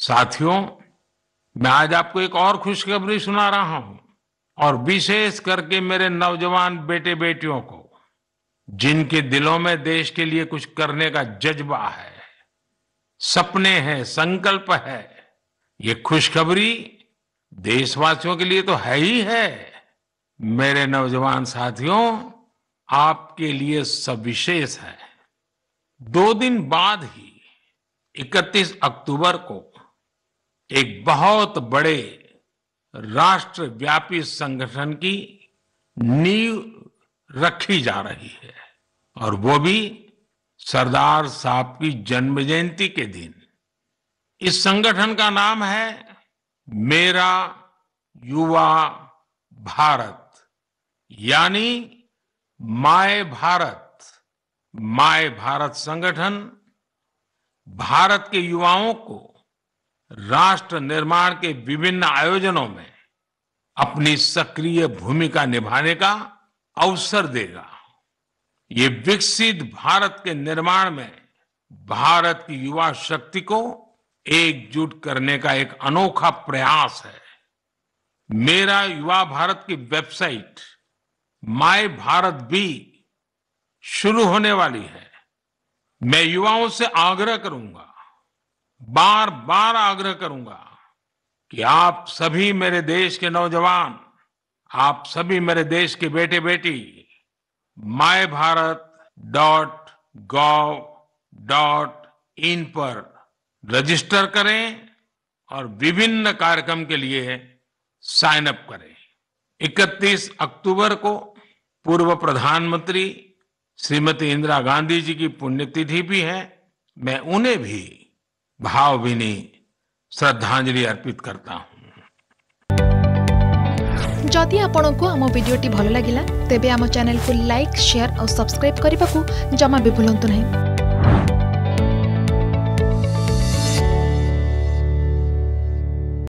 साथियों मैं आज आपको एक और खुशखबरी सुना रहा हूं और विशेष करके मेरे नौजवान बेटे बेटियों को जिनके दिलों में देश के लिए कुछ करने का जज्बा है सपने हैं संकल्प है ये खुशखबरी देशवासियों के लिए तो है ही है मेरे नौजवान साथियों आपके लिए सविशेष है दो दिन बाद ही 31 अक्टूबर को एक बहुत बड़े राष्ट्रव्यापी संगठन की नींव रखी जा रही है और वो भी सरदार साहब की जन्म जयंती के दिन इस संगठन का नाम है मेरा युवा भारत यानी माय भारत माय भारत संगठन भारत के युवाओं को राष्ट्र निर्माण के विभिन्न आयोजनों में अपनी सक्रिय भूमिका निभाने का अवसर देगा ये विकसित भारत के निर्माण में भारत की युवा शक्ति को एकजुट करने का एक अनोखा प्रयास है मेरा युवा भारत की वेबसाइट माई भारत भी शुरू होने वाली है मैं युवाओं से आग्रह करूंगा बार बार आग्रह करूंगा कि आप सभी मेरे देश के नौजवान आप सभी मेरे देश के बेटे बेटी my Bharat dot gov dot in पर रजिस्टर करें और विभिन्न कार्यक्रम के लिए साइन अप करें 31 अक्टूबर को पूर्व प्रधानमंत्री श्रीमती इंदिरा गांधी जी की पुण्यतिथि भी है मैं उन्हें भी भावभीनी श्रद्धांजलि अर्पित करता हूँ जदि आपण को आम भिडी भल लगला तेब आम चेल को लाइक सेयार और सब्सक्राइब करने को जमा भी भूलु ना